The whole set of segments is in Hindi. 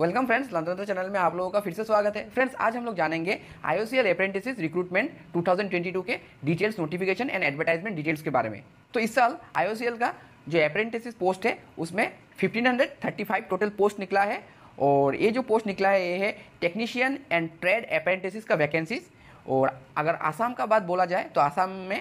वेलकम फ्रेंड्स लंतंत्र चैनल में आप लोगों का फिर से स्वागत है फ्रेंड्स आज हम लोग जानेंगे आईओसीएल अप्रेंटिसिस रिक्रूटमेंट 2022 के details notification and advertisement details के बारे में तो इस साल आई का जो अप्रेंटिसिस पोस्ट है उसमें 1535 टोटल पोस्ट निकला है और ये जो पोस्ट निकला है ये है टेक्नीशियन एंड ट्रेड अप्रेंटिसिस का वैकेंसीज और अगर आसाम का बात बोला जाए तो आसाम में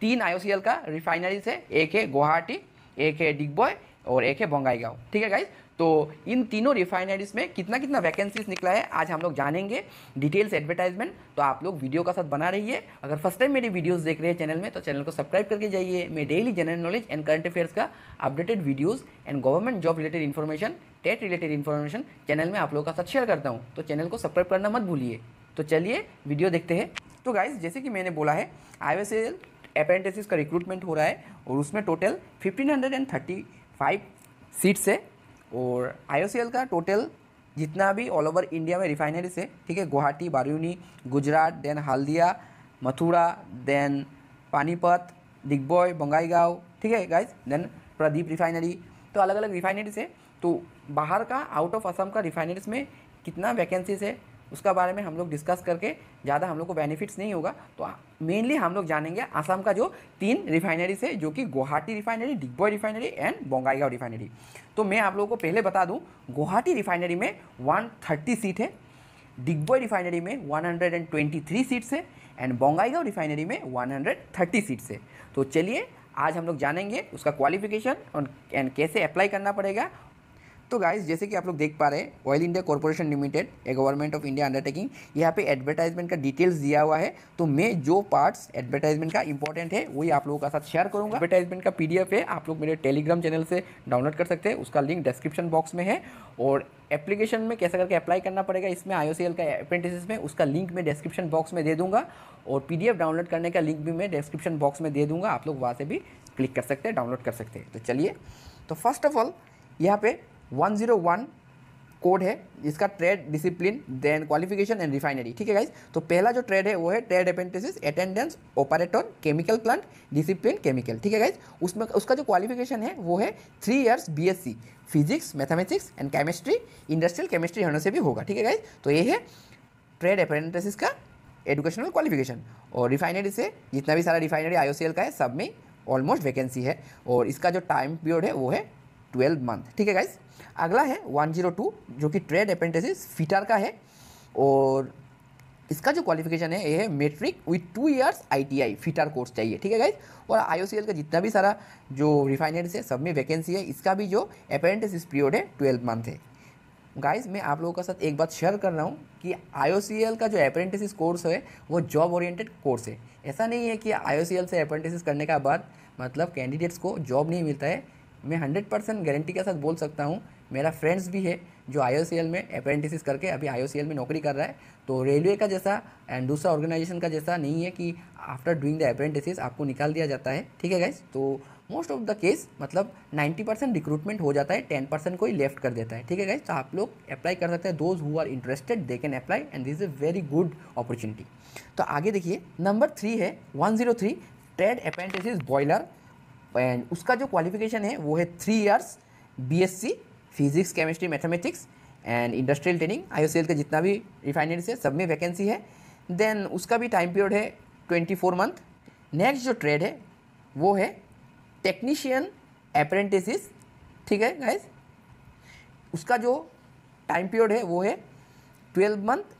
तीन आई का रिफाइनरीज है एक है गुवाहाटी एक है डिग्बॉय और एक है बोंगाईगांव ठीक है गाइज तो इन तीनों रिफाइनरीज में कितना कितना वैकेंसीज निकला है आज हम लोग जानेंगे डिटेल्स एडवर्टाइजमेंट तो आप लोग वीडियो का साथ बना रहिए अगर फर्स्ट टाइम मेरी वीडियोस देख रहे हैं चैनल में तो चैनल को सब्सक्राइब करके जाइए मैं daily general knowledge and current affairs का updated videos and government job related information TET related information channel में आप लोगों का साथ शेयर करता हूँ तो चैनल को सब्सक्राइब करना मत भूलिए तो चलिए वीडियो देखते हैं तो गाइज जैसे कि मैंने बोला है आई एस एल अप्रेंटिसिस का रिक्रूटमेंट हो रहा है और उसमें टोटल 1535 सीट्स है और आई का टोटल जितना भी ऑल ओवर इंडिया में रिफाइनरीज है ठीक है गुवाहाटी बारूनी गुजरात देन हल्दिया मथुरा देन पानीपत दिग्बॉय बंगाईगांव ठीक है गाइज देन प्रदीप रिफाइनरी तो अलग अलग रिफाइनरीज है तो बाहर का आउट ऑफ असम का रिफाइनरीज में कितना वैकेंसीज है उसका बारे में हम लोग डिस्कस करके ज़्यादा हम लोग को बेनिफिट्स नहीं होगा तो मेनली हम लोग जानेंगे आसाम का जो तीन रिफाइनरी से जो कि Guwahati refinery Digboi refinery and Bongaigaon refinery तो मैं आप लोगों को पहले बता दूँ गुवाहाटी रिफाइनरी में वन सीट है डिग्बॉय रिफाइनरी में वन सीट्स है एंड बोंगाईगांव रिफाइनरी में वन सीट्स है तो चलिए आज हम लोग जानेंगे उसका क्वालिफिकेशन और एंड कैसे अप्लाई करना पड़ेगा तो गाइज जैसे कि आप लोग देख पा रहे हैं oil India corporation limited a government of India undertaking यहाँ पे एडवर्टाइजमेंट का डिटेल्स दिया हुआ है तो मैं जो पार्ट्स एडवर्टाइजमेंट का इंपॉर्टेंट है वही आप लोगों का साथ शेयर करूँगा एडवर्टाइजमेंट का पी है आप लोग मेरे टेलीग्राम चैनल से डाउनलोड कर सकते हैं उसका लिंक डिस्क्रिप्शन बॉक्स में है और एप्लीकेशन में कैसे करके अप्लाई करना पड़ेगा इसमें आई का अप्रेंटिस में उसका लिंक मैं डिस्क्रिप्शन बॉक्स में दे दूँगा और पी डाउनलोड करने का लिंक भी मैं डिस्क्रिप्शन बॉक्स में दे दूँगा आप लोग वहाँ से भी क्लिक कर सकते हैं डाउनलोड कर सकते हैं तो चलिए तो फर्स्ट ऑफ ऑल यहाँ पे 101 कोड है इसका trade discipline then qualification and refinery ठीक है गाइज तो पहला जो ट्रेड है वो है trade apprentice attendance operator chemical plant discipline chemical ठीक है गाइज उसमें उसका जो क्वालिफिकेशन है वो है three years BSc physics mathematics and chemistry industrial chemistry होने से भी होगा ठीक है गाइज तो ये है ट्रेड अपेंटिस का एजुकेशनल क्वालिफिकेशन और रिफाइनरी से जितना भी सारा रिफाइनरी आई का है सब में ऑलमोस्ट वैकेंसी है और इसका जो टाइम पीरियड है वो है ट्वेल्व मंथ ठीक है गाइज अगला है वन जीरो टू जो कि ट्रेड अप्रेंटिस फिटर का है और इसका जो क्वालिफिकेशन है ये है matric with two years ITI fitter course चाहिए ठीक है गाइज और आईओसीएल का जितना भी सारा जो रिफाइनरीज है सब में वैकेंसी है इसका भी जो अप्रेंटिस पीरियड है ट्वेल्व मंथ है गाइज मैं आप लोगों के साथ एक बात शेयर कर रहा हूँ कि आई का जो अप्रेंटिस कोर्स है वो जॉब ओरिएंटेड कोर्स है ऐसा नहीं है कि आई से अप्रेंटिस करने के बाद मतलब कैंडिडेट्स को जॉब नहीं मिलता है मैं हंड्रेड परसेंट गारंटी के साथ बोल सकता हूँ मेरा फ्रेंड्स भी है जो आई में अप्रेंटिस करके अभी आई में नौकरी कर रहा है तो रेलवे का जैसा एंड दूसरा ऑर्गेनाइजेशन का जैसा नहीं है कि आफ्टर डूइंग द अप्रेंटिस आपको निकाल दिया जाता है ठीक है गाइज तो मोस्ट ऑफ द केस मतलब 90 परसेंट रिक्रूटमेंट हो जाता है 10 परसेंट को ही लेफ्ट कर देता है ठीक है गाइज तो आप लोग अप्लाई कर सकते हैं those who are interested they can apply and this is a very good opportunity तो आगे देखिए नंबर थ्री है one zero three trade apprentice boiler and उसका जो क्वालिफिकेशन है वो है three years BSc physics chemistry mathematics and industrial training आई के जितना भी रिफाइनरीज है सब में वैकेंसी है देन उसका भी टाइम पीरियड है ट्वेंटी फोर मंथ नेक्स्ट जो ट्रेड है वो है टेक्नीशियन अप्रेंटिसिस ठीक है गाइज उसका जो टाइम पीरियड है वो है ट्वेल्व मंथ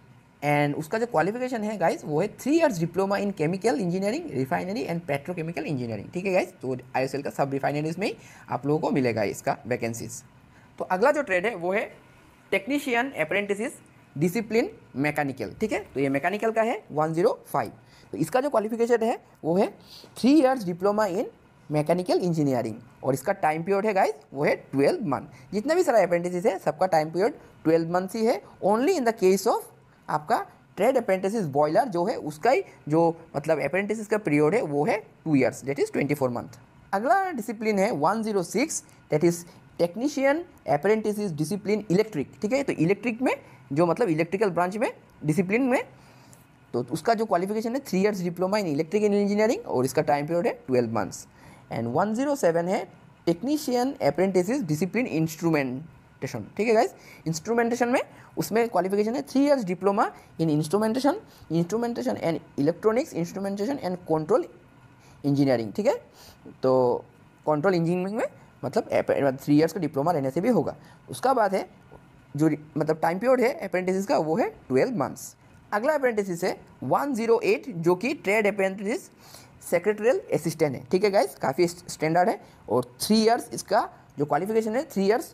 एंड उसका जो क्वालिफिकेशन है गाइज वो है three years diploma in chemical engineering refinery and petrochemical engineering ठीक है गाइज तो आई का सब रिफाइनरीज में ही आप लोगों को मिलेगा इसका वैकेंसीज तो अगला जो ट्रेड है वो है टेक्नीशियन अप्रेंटिसिस डिसिप्लिन मैकेनिकल ठीक है तो ये मैकेनिकल का है 105 तो इसका जो क्वालिफिकेशन है वो है three years diploma in mechanical engineering और इसका टाइम पीरियड है गाइज वो है ट्वेल्व मंथ जितना भी सारा अप्रेंटिसिस है सबका टाइम पीरियड ट्वेल्व मंथ ही है only in the case of आपका ट्रेड अप्रेंटिस बॉयलर जो है उसका ही जो मतलब अप्रेंटिस का पीरियड है वो है two years that is twenty four month अगला डिसिप्लिन है one zero six that is technician apprentice discipline electric ठीक है तो इलेक्ट्रिक में जो मतलब इलेक्ट्रिकल ब्रांच में डिसिप्लिन में तो उसका जो क्वालिफिकेशन है three years diploma in electrical engineering और इसका टाइम पीरियड है twelve months and one zero seven है technician apprentice discipline instrument instrumentation ठीक है गाइज इंस्ट्रूमेंटेशन में उसमें क्वालिफिकेशन है three years diploma in instrumentation instrumentation and electronics instrumentation and control engineering ठीक है तो कंट्रोल इंजीनियरिंग में मतलब थ्री ईयर्स मतलब का डिप्लोमा लेने से भी होगा उसका बाद है जो मतलब टाइम पीरियड है अप्रेंटिस का वो है ट्वेल्व मंथ्स अगला अप्रेंटिस है वन जो कि ट्रेड अप्रेंटिस सेक्रेटरियल असिस्टेंट है ठीक है गाइज काफ़ी स्टैंडर्ड है और थ्री ईयर्स इसका जो क्वालिफिकेशन है थ्री इयर्स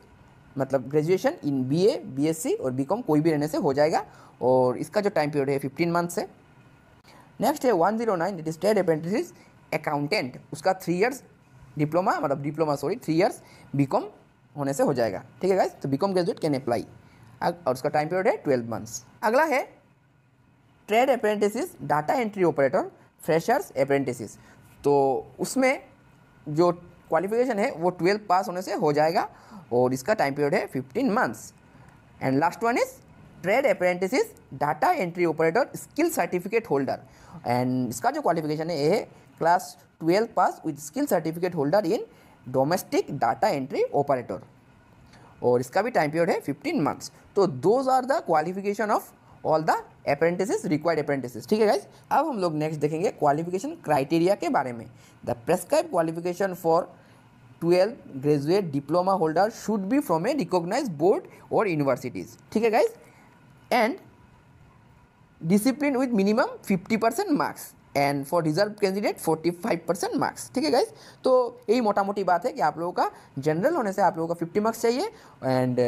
मतलब graduation in B B A S C और बी कॉम कोई भी रहने से हो जाएगा और इसका जो टाइम पीरियड है फिफ्टीन मंथ्स है नेक्स्ट है one zero nine it is trade apprentice accountant उसका थ्री ईयर्स डिप्लोमा मतलब diploma sorry three years B com होने से हो जाएगा ठीक है गाइज तो बीकॉम ग्रेजुएट कैन अप्लाई और उसका टाइम पीरियड है ट्वेल्व मंथ्स अगला है trade apprentice data entry operator freshers apprentice तो उसमें जो क्वालिफिकेशन है वो ट्वेल्थ पास होने से हो जाएगा और इसका टाइम पीरियड है fifteen months and last one is trade apprentice data entry operator skill certificate holder and इसका जो क्वालिफिकेशन है ये है class twelfth pass with skill certificate holder in domestic data entry operator और इसका भी टाइम पीरियड है फिफ्टीन मंथ्स तो those are the qualification of all the apprentice required apprentice ठीक है गाइज अब हम लोग नेक्स्ट देखेंगे क्वालिफिकेशन क्राइटेरिया के बारे में the prescribe qualification for twelfth graduate diploma holder should be from a recognise board और यूनिवर्सिटीज ठीक है guys and discipline with minimum fifty percent marks and for reserve candidate 45 percent marks ठीक है गाइज तो यही मोटा मोटी बात है कि आप लोगों का जनरल होने से आप लोगों का 50 मार्क्स चाहिए एंड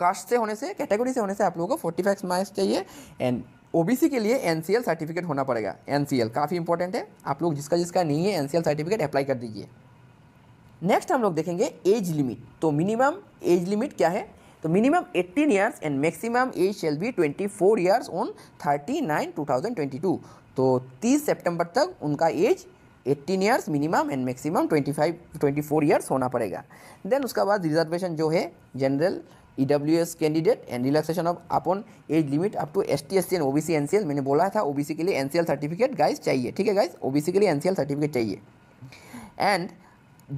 कास्ट से होने से कैटेगरी से होने से आप लोगों को फोर्टी फाइव मार्क्स चाहिए एंड ओबीसी के लिए एनसीएल सर्टिफिकेट होना पड़ेगा एनसीएल काफ़ी इंपॉर्टेंट है आप लोग जिसका जिसका नहीं है एनसीएल सर्टिफिकेट अप्लाई कर दीजिए नेक्स्ट हम लोग देखेंगे एज लिमिट तो मिनिमम एज लिमिट क्या है तो minimum 18 years and maximum age shall be 24 years on 39 2022 तो 30 सितंबर तक उनका age 18 years minimum and maximum 25 24 years होना पड़ेगा देन उसके बाद रिजर्वेशन जो है general as candidate and relaxation of upper age limit up to S T S C and C L मैंने बोला था ओबीसी के लिए एनसीएल सर्टिफिकेट गाइज चाहिए ठीक है गाइस ओबीसी के लिए एनसीएल सर्टिफिकेट चाहिए एंड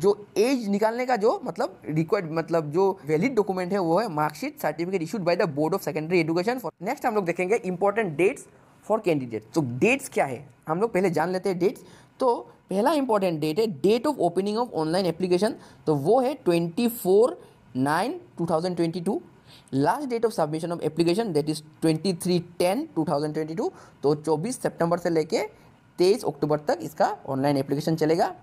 जो एज निकालने का जो मतलब रिक्वायर्ड मतलब जो वैलिड डॉक्यूमेंट है वो है marksheet certificate issued by the board of secondary education for next हम लोग देखेंगे इंपॉर्टेंट डेट्स फॉर कैंडिडेट तो डेट्स क्या है हम लोग पहले जान लेते हैं डेट्स तो पहला इंपॉर्टेंट डेट है date of opening of online application तो वो है twenty four nine two last date of submission of application that is 23 10 2022 तो 24 सितंबर से लेके 23 अक्टूबर तक इसका ऑनलाइन एप्लीकेशन चलेगा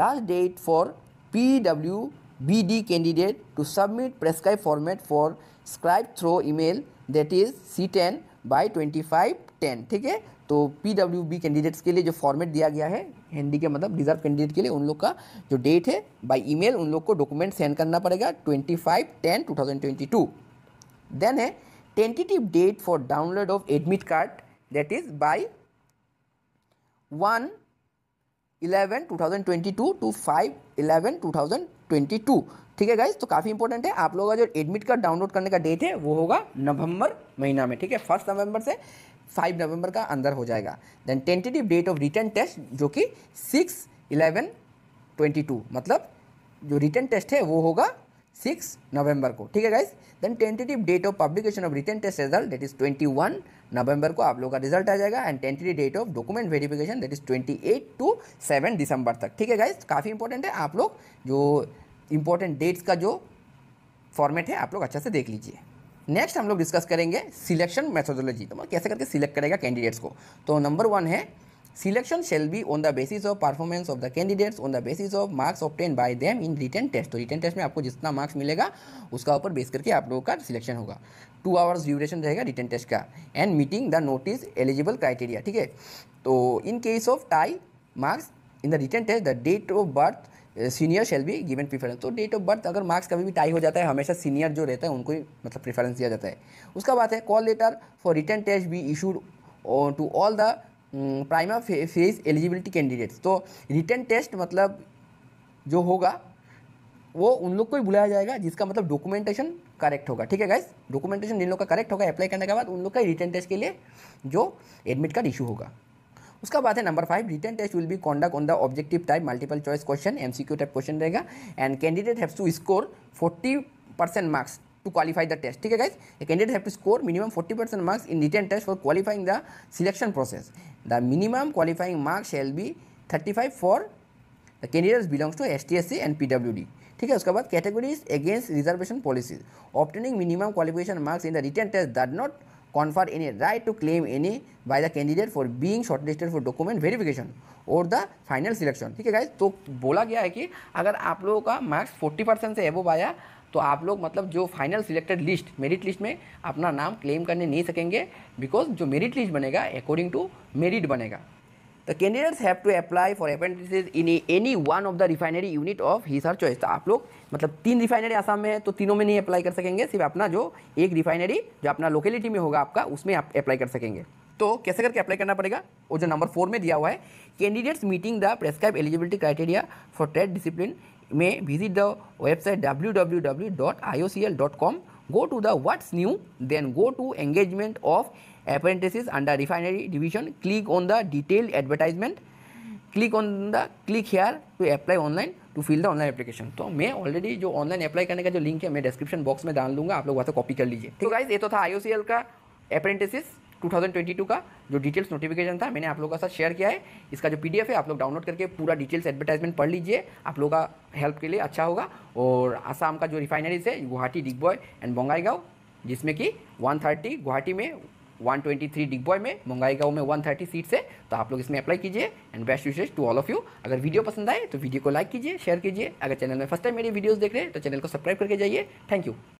last date for P W B D candidate to submit prescribe format for scribe through email that is C ten by twenty five ten ठीक है तो पी डब्ल्यू बी कैंडिडेट्स के लिए जो फॉर्मेट दिया गया है हैंडी के मतलब रिजर्व कैंडिडेट के लिए उन लोग का जो डेट है बाई ईमेल उन लोग को डॉक्यूमेंट सेंड करना पड़ेगा twenty five ten two thousand twenty two then है tentative date for download of admit card that is by one eleven two thousand twenty two to five eleven two thousand twenty two ठीक है गाइज तो काफ़ी इंपॉर्टेंट है आप लोगों का जो एडमिट कार्ड डाउनलोड करने का डेट है वो होगा नवंबर महीना में ठीक है फर्स्ट नवंबर से फाइव नवंबर का अंदर हो जाएगा then tentative date of written test जो कि सिक्स इलेवन ट्वेंटी टू मतलब जो रिटर्न टेस्ट है वो होगा सिक्स नवंबर को ठीक है guys then tentative date of publication of written test result that is twenty one नवंबर को आप लोगों का रिजल्ट आ जाएगा and tentative date of document verification that is twenty eight to seven दिसंबर तक ठीक है गाइज काफ़ी इंपॉर्टेंट है आप लोग जो इंपॉर्टेंट डेट्स का जो फॉर्मेट है आप लोग अच्छा से देख लीजिए नेक्स्ट हम लोग डिस्कस करेंगे सिलेक्शन मेथोडोलॉजी तो मतलब कैसे करके सिलेक्ट करेगा कैंडिडेट्स को तो नंबर वन है selection shall be on the basis of performance of the candidates on the basis of marks obtain by them in written test तो रिटर्न टेस्ट में आपको जितना मार्क्स मिलेगा उसका ऊपर बेस करके आप लोगों का सिलेक्शन होगा टू आवर्स ड्यूरेशन रहेगा रिटर्न टेस्ट का and meeting the notice eligible criteria ठीक है तो in case of tie marks in the written test the date of birth senior shall भी गिवन प्रीफरेंस तो डेट ऑफ बर्थ अगर मार्क्स कभी भी टाई हो जाता है हमेशा सीनियर जो रहता है उनको ही मतलब प्रीफरेंस दिया जाता है उसका बात है call letter for written test be issued to all the primer phase eligibility candidates तो रिटर्न टेस्ट मतलब जो होगा वो उन लोग को ही बुलाया जाएगा जिसका मतलब डॉक्यूमेंटेशन करेक्ट होगा ठीक है गाइस डॉक्यूमेंटेशन जिन लोग का करेक्ट होगा अप्लाई करने के बाद उन लोग का रिटर्न टेस्ट के लिए जो एडमिट कार्ड इशू होगा उसका बाद है number five written test will be conduct on the objective type multiple choice question M type question रहेगा and candidate have to score forty percent marks to qualify the test ठीक है guys a candidate have to score minimum forty percent marks in written test for qualifying the selection process the minimum qualifying marks shall be thirty five for the candidates belongs to S T S C and P W D ठीक है उसके बाद categories against reservation policies obtaining minimum qualification marks in the written test that not confer any right to claim any by the candidate for being shortlisted for document verification और द फाइनल सिलेक्शन ठीक है गाइज तो बोला गया है कि अगर आप लोगों का मार्क्स 40 परसेंट से एबोव आया तो आप लोग मतलब जो final selected list merit list में अपना नाम क्लेम करने नहीं सकेंगे बिकॉज जो मेरिट लिस्ट बनेगा अकॉर्डिंग टू मेरिट बनेगा the candidates have to apply for apprentices in any one of the refinery unit of ही सर तो आप लोग मतलब तीन रिफाइनरी आसाम में है तो तीनों में नहीं अप्लाई कर सकेंगे सिर्फ अपना जो एक रिफाइनरी जो अपना लोकेलिटी में होगा आपका उसमें आप अप्लाई कर सकेंगे तो कैसे करके अप्लाई करना पड़ेगा वो जो नंबर फोर में दिया हुआ है candidates meeting the prescribe eligibility criteria for trade discipline में visit the website W W W dot I O C L dot com go to the what's new then go to engagement of apprentices under refinery division click on the detailed advertisement click on the click here to apply online to fill the online application तो मैं ऑलरेडी जो ऑनलाइन अप्लाई करने का जो लिंक है मैं डिस्क्रिप्शन बॉक्स में डाल दूंगा आप लोग वहाँ से कॉपी कर लीजिए ठीक है so, ये तो था आई का अप्रेंटिसिस 2022 का जो डिटेल्स नोटिफिकेशन था मैंने आप लोगों के साथ शेयर किया है इसका जो पीडीएफ है आप लोग डाउनलोड करके पूरा डिटेल्स एडवर्टाइजमेंट पढ़ लीजिए आप लोगों का हेल्प के लिए अच्छा होगा और आसाम का जो रिफाइनरीज है गुवाहाटी डिगबॉय एंड गाँव जिसमें कि 130 गुवाहाटी में 123 डिगबॉय में मोंगाईगांव में थर्टी सीट्स है तो आप लोग इसमें अप्लाई कीजिए and best wishes to all of you अगर वीडियो पसंद आए तो वीडियो को लाइक कीजिए शेयर कीजिए अगर चैनल में फर्स्ट टाइम मेरी वीडियोस देख रहे हैं तो चैनल को सब्सक्राइब करके जाइए थैंक यू